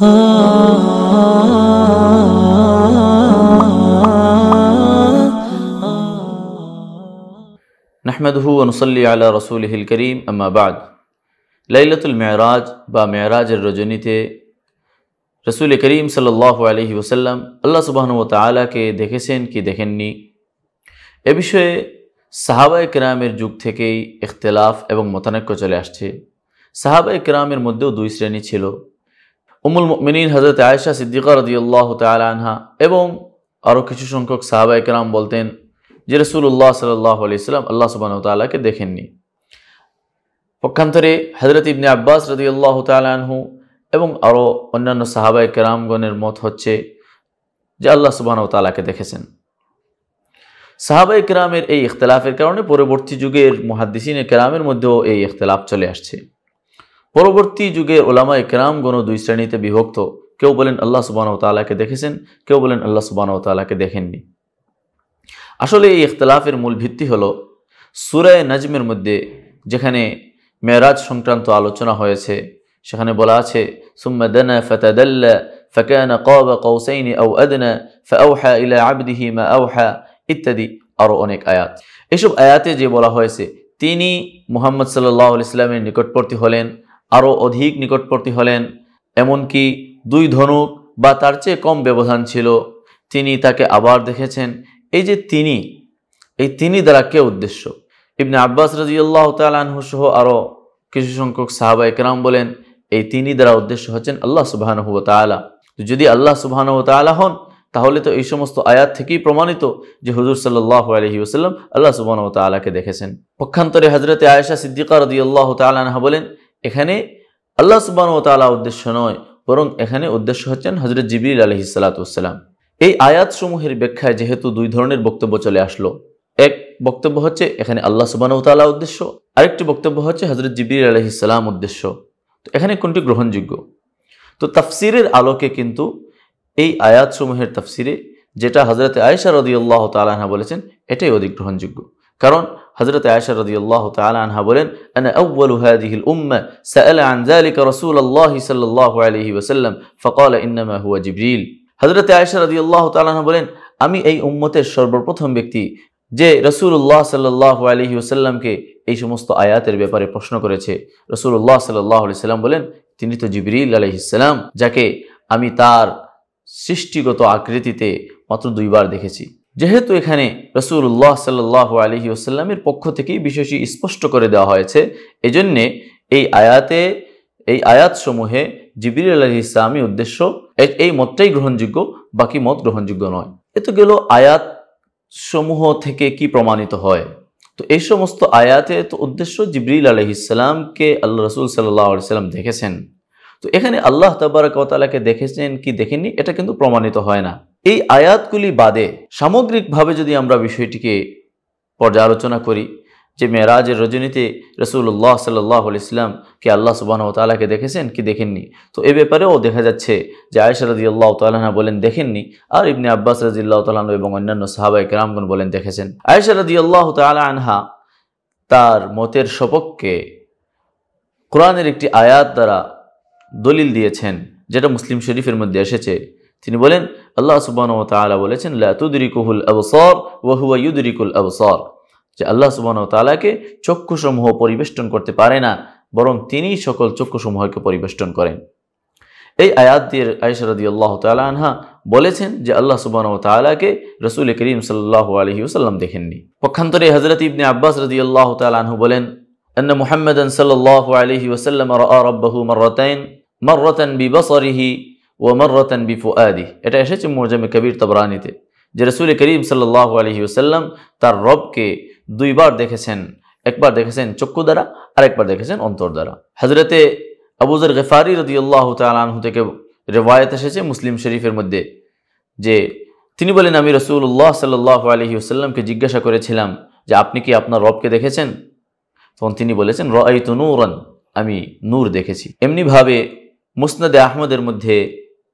নাহমেদহু অনুসল্লি আলা হিল করিম আমাবাদ লাইলাতুল মেয়রাজ বা মেয়রাজের রজনীতে রসুল করিম সাল্লাহ আলহি ওসাল্লাম আল্লাহ সুবাহনু আলাকে দেখেছেন কি দেখেননি এ বিষয়ে সাহাবায় কেরামের যুগ থেকেই ইখতলাফ এবং মতানৈক্য চলে আসছে সাহাবায় কেরামের মধ্যেও দুই শ্রেণী ছিল উমুল মিনীর হজরত আয়েশা সিদ্দিকা রদিউল্লাহ তাল আনহা এবং আরও কিছু সংখ্যক সাহাবা একরাম বলতেন যে রসুল্লাহ সাল্লাহ ইসলাম আল্লাহ সুবাহ তাল্লাহকে দেখেননি পক্ষান্তরে হজরত ইবনে আব্বাস রদিউল্লাহ তালাহু এবং আরও অন্যান্য সাহাবা একরামগণের মত হচ্ছে যে আল্লাহ সুবাহ তালাকে দেখেছেন সাহাবা একরামের এই ইখতলাফের কারণে পরবর্তী যুগের মহাদ্দিসিন একরামের মধ্যেও এই ইখতলাফ চলে আসছে পরবর্তী যুগে ওলামা একরামগণ দুই শ্রেণীতে বিভক্ত কেউ বলেন আল্লাহ সুবাহ তালাকে দেখেছেন কেউ বলেন আল্লাহ সুবাহ তালাকে দেখেননি আসলে এই ইখতলাফের মূল ভিত্তি হল সুরায় নাজমের মধ্যে যেখানে মেরাজ সংক্রান্ত আলোচনা হয়েছে সেখানে বলা আছে ইত্যাদি আরও অনেক আয়াত এসব আয়াতে যে বলা হয়েছে তিনি মুহাম্মদ সাল্লাহ ইসলামের নিকটবর্তী হলেন আরও অধিক নিকটবর্তী হলেন এমনকি দুই ধনুক বা তার চেয়ে কম ব্যবধান ছিল তিনি তাকে আবার দেখেছেন এই যে তিনি এই তিনি দ্বারা কে উদ্দেশ্য ইবনে আব্বাস রাজিউল্লাহ তালাহু সহ আরও কিছু সংখ্যক সাহাবা একরাম বলেন এই তিনি দ্বারা উদ্দেশ্য হচ্ছেন আল্লাহ সুবাহানহু তালা যদি আল্লাহ সুবাহানহু তালা হন তাহলে তো এই সমস্ত আয়াত থেকেই প্রমাণিত যে হুজুর সাল্লাহ আলহি ওসাল্লাম আল্লাহ সুবাহানহু তালাকে দেখেছেন পক্ষান্তরে হজরতে আয়েশা সিদ্দিকা রদিউল্লাহ তালাহা বলেন এখানে আল্লাহ ও তালা উদ্দেশ্য নয় বরং এখানে উদ্দেশ্য হচ্ছেন হজরত জিবির আলহি সালাতাম এই আয়াতসমূহের ব্যাখ্যায় যেহেতু দুই ধরনের বক্তব্য চলে আসলো এক বক্তব্য হচ্ছে এখানে আল্লাহ ও তালা উদ্দেশ্য আরেকটি বক্তব্য হচ্ছে হজরত জিবির আলহি সালাম উদ্দেশ্য তো এখানে কোনটি গ্রহণযোগ্য তো তাফসিরের আলোকে কিন্তু এই আয়াতসমূহের তাফসিরে যেটা হজরত আয়েশা আল্লাহ তালাহা বলেছেন এটাই অধিক গ্রহণযোগ্য কারণ হজরত আয়সা রদিউল্লাহ আনহা বলেন আনাউল উম্মা সাআলা আল্লাহ হুয়া বলেন আমি এই উম্মতের সর্বপ্রথম ব্যক্তি যে রসুল্লাহ সাল্লাহ আলহি ওসাল্লামকে এই সমস্ত আয়াতের ব্যাপারে প্রশ্ন করেছে রসুল্লাহ সাল্লাহ সাল্লাম বলেন তিনি তো জিবরিল আলহিসাল্লাম যাকে আমি তার সৃষ্টিগত আকৃতিতে মাত্র দুইবার দেখেছি যেহেতু এখানে রসুল্লাহ সাল্লাহ আলহি আসাল্লামের পক্ষ থেকেই বিষয়টি স্পষ্ট করে দেওয়া হয়েছে এজন্যে এই আয়াতে এই আয়াতসমূহে জিবির আলহ ইসলামী উদ্দেশ্য এই মতটাই গ্রহণযোগ্য বাকি মত গ্রহণযোগ্য নয় এ তো গেল আয়াত সমূহ থেকে কি প্রমাণিত হয় তো এই সমস্ত আয়াতে তো উদ্দেশ্য জিবরিল আলহ ইসলামকে আল্লাহ রসুল সাল্লাহ সাল্লাম দেখেছেন তো এখানে আল্লাহ তাবারকতালাকে দেখেছেন কি দেখেননি এটা কিন্তু প্রমাণিত হয় না এই আয়াতগুলি বাদে সামগ্রিকভাবে যদি আমরা বিষয়টিকে পর্যালোচনা করি যে মেয়েরাজের রজনীতে রসুল্লাহ সাল্লাহ ইসলাম কি আল্লাহ সুবাহন তালাকে দেখেছেন কি দেখেননি তো এ ব্যাপারেও দেখা যাচ্ছে যে আয়েশা রাজি আল্লাহ তালাহা বলেন দেখেননি আর ইবনে আব্বাস আল্লাহ তালাহ এবং অন্যান্য সাহাবাই কেরামগণ বলেন দেখেছেন আয়েশা রাজি আল্লাহ আনহা তার মতের সপক্ষে কোরআনের একটি আয়াত দ্বারা দলিল দিয়েছেন যেটা মুসলিম শরীফের মধ্যে এসেছে তিনি বলেন আল্লাহ সুবাহ তালা বলেছেন লাতুদরিকুহুল আবসর ওয়াহুয়া ইউদরিকুল আবসর যে আল্লাহ সুবাহ তালাকে চক্ষুসমূহ পরিবেষ্টন করতে পারে না বরং তিনি সকল চক্ষুসমূহকে পরিবেষ্টন করেন এই আয়াত দিয়ে আয়সারদি আল্লাহ তালা বলেছেন যে আল্লাহ সুবাহ তালাকে রসুল করিম সাল্লাহ আলহি সাল্লাম দেখেননি পক্ষান্তরে হজরত ইবনে আব্বাস রদি আল্লাহ তালাহু বলেন أن محمدا صلى الله عليه وسلم رأى ربه مرتين مرة ببصره ওয়ামর বিফু আদি এটা এসেছে মোরজামে কবির তবরানিতে যে রসুল করিম সাল্লাহ আলহি ওসাল্লাম তার রবকে দুইবার দেখেছেন একবার দেখেছেন চক্ষু দ্বারা আর একবার দেখেছেন অন্তর দ্বারা হজরতে আবুজর গেফারি রদিউল্লাহ তালু থেকে রেওয়ায়ত এসেছে মুসলিম শরীফের মধ্যে যে তিনি বলেন আমি রসুল্লাহ সাল্লাহ আলহি ওসাল্লামকে জিজ্ঞাসা করেছিলাম যে আপনি কি আপনার রবকে দেখেছেন তখন তিনি বলেছেন রআইতু নূরন আমি নূর দেখেছি এমনিভাবে মুসনাদে আহমদের মধ্যে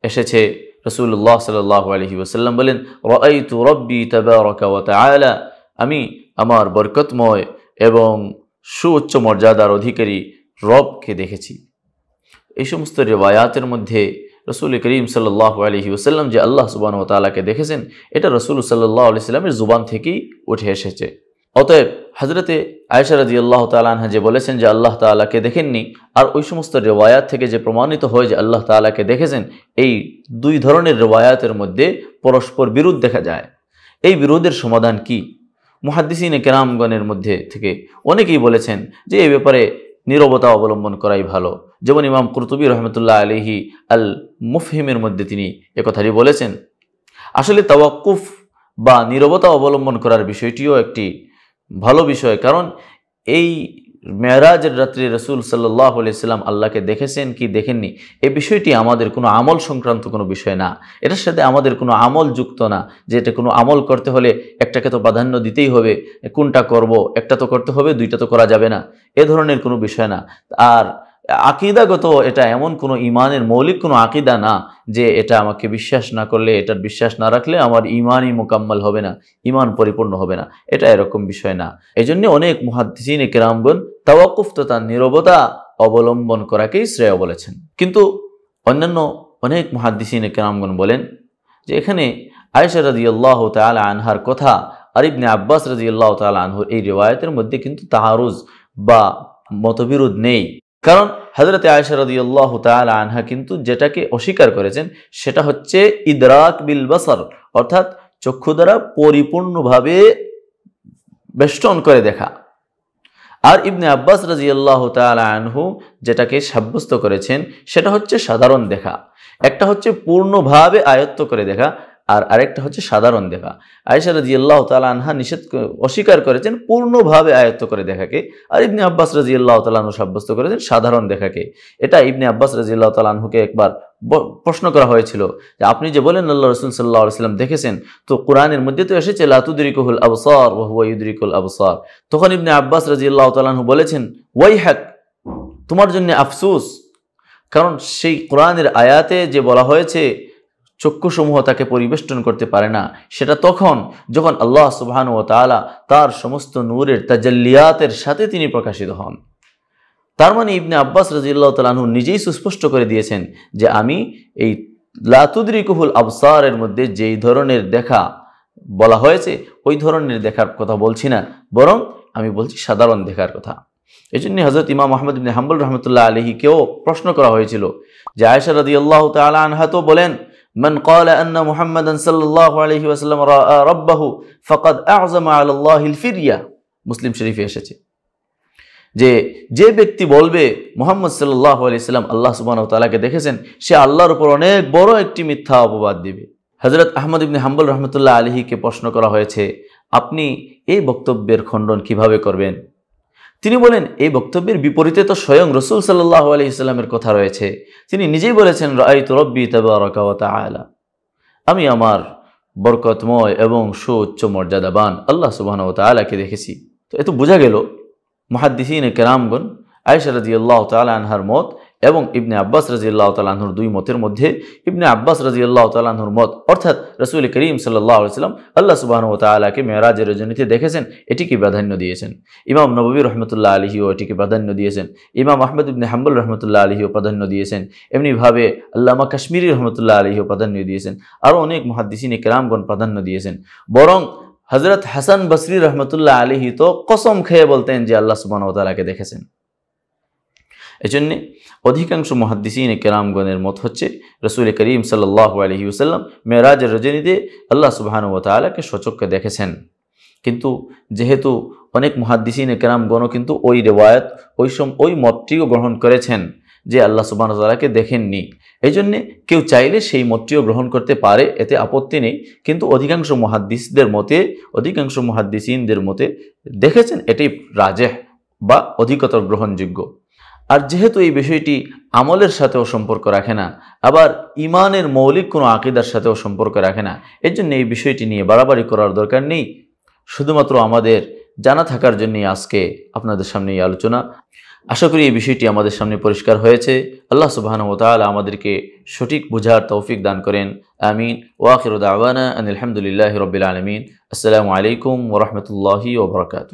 এসেছে রসুল্লাহ সাল্লাহ আলহি ওসাল্লাম বলেন রু রব্বি আলা আমি আমার বরকতময় এবং সুউচ্চ মর্যাদার অধিকারী রবকে দেখেছি এই সমস্ত রেবায়াতের মধ্যে রসুল করিম সাল্লাহ আলহি ওসাল্লাম যে আল্লাহ ও তালাকে দেখেছেন এটা রসুল সাল্লাহ আলি সাল্লামের জুবান থেকেই উঠে এসেছে অতএব হজরতে আয়সা রাজি আল্লাহ তালাহা যে বলেছেন যে আল্লাহ তালাকে দেখেননি আর ওই সমস্ত রেওয়ায়াত থেকে যে প্রমাণিত হয় যে আল্লাহ তালাকে দেখেছেন এই দুই ধরনের রেওয়ায়াতের মধ্যে পরস্পর বিরোধ দেখা যায় এই বিরোধের সমাধান কি মুহাদ্দিসিনে কেরামগণের মধ্যে থেকে অনেকেই বলেছেন যে এই ব্যাপারে নিরবতা অবলম্বন করাই ভালো যেমন ইমাম কুরতুবী রহমতুল্লাহ আলহি আল মুফহিমের মধ্যে তিনি একথাটি বলেছেন আসলে তাওয়াকুফ বা নিরবতা অবলম্বন করার বিষয়টিও একটি ভালো বিষয় কারণ এই মেয়ারাজের রাত্রি রসুল সাল্লাহ আলিয়াল্লাম আল্লাহকে দেখেছেন কি দেখেননি এ বিষয়টি আমাদের কোনো আমল সংক্রান্ত কোনো বিষয় না এটার সাথে আমাদের কোনো আমল যুক্ত না যে এটা কোনো আমল করতে হলে একটাকে তো প্রাধান্য দিতেই হবে কোনটা করব একটা তো করতে হবে দুইটা তো করা যাবে না এ ধরনের কোনো বিষয় না আর আকিদাগত এটা এমন কোনো ইমানের মৌলিক কোনো আকিদা না যে এটা আমাকে বিশ্বাস না করলে এটার বিশ্বাস না রাখলে আমার ইমানই মোকাম্মল হবে না ইমান পরিপূর্ণ হবে না এটা এরকম বিষয় না এই জন্য অনেক মহাদিসিন কেরামগণ তাওয়াকুফ তো তার নিরবতা অবলম্বন করাকেই শ্রেয় বলেছেন কিন্তু অন্যান্য অনেক মহাদিসিন কেরামগণ বলেন যে এখানে আয়েশা রাজিউল্লাহ তাল আনহার কথা আরিবনে আব্বাস রাজিউল্লাহ তাল আনহুর এই রেওয়ায়তের মধ্যে কিন্তু তাহারুজ বা মতবিরোধ নেই কারণ হজরত আয়সা রদিয়াল্লাহ তাল আনহা কিন্তু যেটাকে অস্বীকার করেছেন সেটা হচ্ছে ইদরাক বিল বাসার অর্থাৎ চক্ষু দ্বারা পরিপূর্ণভাবে বেষ্টন করে দেখা আর ইবনে আব্বাস রাজিয়াল্লাহ আনহু যেটাকে সাব্যস্ত করেছেন সেটা হচ্ছে সাধারণ দেখা একটা হচ্ছে পূর্ণভাবে আয়ত্ত করে দেখা আর আরেকটা হচ্ছে সাধারণ দেখা আয়েশা রাজি আল্লাহ তালা আনহা নিষেধ অস্বীকার করেছেন পূর্ণভাবে আয়ত্ত করে দেখাকে আর ইবনে আব্বাস রাজি আল্লাহ তালাহু সাব্যস্ত করেছেন সাধারণ দেখাকে এটা ইবনে আব্বাস রাজি আল্লাহ তালাহুকে একবার প্রশ্ন করা হয়েছিল যে আপনি যে বলেন আল্লাহ রসুল সাল্লাহ সাল্লাম দেখেছেন তো কোরআনের মধ্যে তো এসেছে লাতুদরিকুল আবসার ওহুয়াইদরিকুল আবসর তখন ইবনে আব্বাস রাজি আল্লাহ তালাহু বলেছেন ওয়াই হ্যাক তোমার জন্য আফসুস কারণ সেই কোরআনের আয়াতে যে বলা হয়েছে চক্ষুসমূহ তাকে পরিবেষ্টন করতে পারে না সেটা তখন যখন আল্লাহ সুবহান ও তালা তার সমস্ত নূরের তাজাল্লিয়াতের সাথে তিনি প্রকাশিত হন তার মানে ইবনে আব্বাস রাজিউল্লাহ তালাহু নিজেই সুস্পষ্ট করে দিয়েছেন যে আমি এই লাতুদ্রি কুহুল আবসারের মধ্যে যেই ধরনের দেখা বলা হয়েছে ওই ধরনের দেখার কথা বলছি না বরং আমি বলছি সাধারণ দেখার কথা এই জন্য হজরত ইমাম আহমদ ইবনে হাম্বুল রহমতুল্লাহ আলহীকেও প্রশ্ন করা হয়েছিল যে আয়সা রাজি আল্লাহ তালা আনহা বলেন من قال أن محمدا صلى الله عليه وسلم رأى ربه فقد أعظم على الله الفرية মুসলিম শরীফে এসেছে যে যে ব্যক্তি বলবে মোহাম্মদ সাল্লাহ আলাইসাল্লাম আল্লাহ সুবাহ তালাকে দেখেছেন সে আল্লাহর উপর অনেক বড় একটি মিথ্যা অপবাদ দিবে হজরত আহমদ ইবনে হাম্বুল রহমতুল্লাহ আলহীকে প্রশ্ন করা হয়েছে আপনি এই বক্তব্যের খণ্ডন কিভাবে করবেন তিনি বলেন এই বক্তব্যের বিপরীতে তো স্বয়ং রসুল সাল্লাহ আলি ইসলামের কথা রয়েছে তিনি নিজেই বলেছেন রায় তো রব্বি আলা আমি আমার বরকতময় এবং সুউচ্চ মর্যাদাবান আল্লাহ সুবাহন তালাকে দেখেছি তো এত বোঝা গেল মহাদ্দিসিন কেরামগন আয়সারদি আল্লাহ তালা আনহার মত এবং ইবনে আব্বাস রাজিয়াল্লাহ তালাহুর দুই মতের মধ্যে ইবনে আব্বাস রাজিয়াল্লাহ তালাহুর মত অর্থাৎ রসুল করিম সাল্লাহ আলাইসাল্লাম আল্লাহ সুবাহন তালাকে মেয়রাজের রজনীতে দেখেছেন এটিকে প্রাধান্য দিয়েছেন ইমাম নবী রহমতুল্লাহ আলহিও এটিকে প্রাধান্য দিয়েছেন ইমাম আহমেদ ইবনে হাম্বুল রহমতুল্লাহ আলহিও প্রাধান্য দিয়েছেন এমনিভাবে আল্লামা কাশ্মীরি রহমতুল্লাহ আলহিও প্রাধান্য দিয়েছেন আরও অনেক মহাদিসিন কেরামগণ প্রাধান্য দিয়েছেন বরং হজরত হাসান বসরি রহমতুল্লাহ আলহি তো কসম খেয়ে বলতেন যে আল্লাহ সুবাহ তালাকে দেখেছেন এজন্যে অধিকাংশ মহাদ্দিসিন কেরামগণের মত হচ্ছে রসুল করিম সাল্লাহ আলহি ওসাল্লাম মেয়রাজের রজনীতে আল্লাহ ও তালাকে সচক্ষে দেখেছেন কিন্তু যেহেতু অনেক মহাদ্দিসিন কেরামগণও কিন্তু ওই রেওয়ায়ত ওই সম ওই মতটিও গ্রহণ করেছেন যে আল্লাহ তালাকে দেখেননি এই জন্যে কেউ চাইলে সেই মতটিও গ্রহণ করতে পারে এতে আপত্তি নেই কিন্তু অধিকাংশ মহাদ্দিসদের মতে অধিকাংশ মহাদ্দিসিনদের মতে দেখেছেন এটি রাজেহ বা অধিকতর গ্রহণযোগ্য আর যেহেতু এই বিষয়টি আমলের সাথেও সম্পর্ক রাখে না আবার ইমানের মৌলিক কোনো আকিদার সাথেও সম্পর্ক রাখে না এর জন্য এই বিষয়টি নিয়ে বাড়াবাড়ি করার দরকার নেই শুধুমাত্র আমাদের জানা থাকার জন্যই আজকে আপনাদের সামনে এই আলোচনা আশা করি এই বিষয়টি আমাদের সামনে পরিষ্কার হয়েছে আল্লাহ সুবাহানুতাল আমাদেরকে সঠিক বোঝার তৌফিক দান করেন আমিন ওয়াকির দাওয়ানা আলহামদুলিল্লাহ রবিল আলমিন আসসালামু আলাইকুম ওরহমতুল্লাহি ওবরাকাত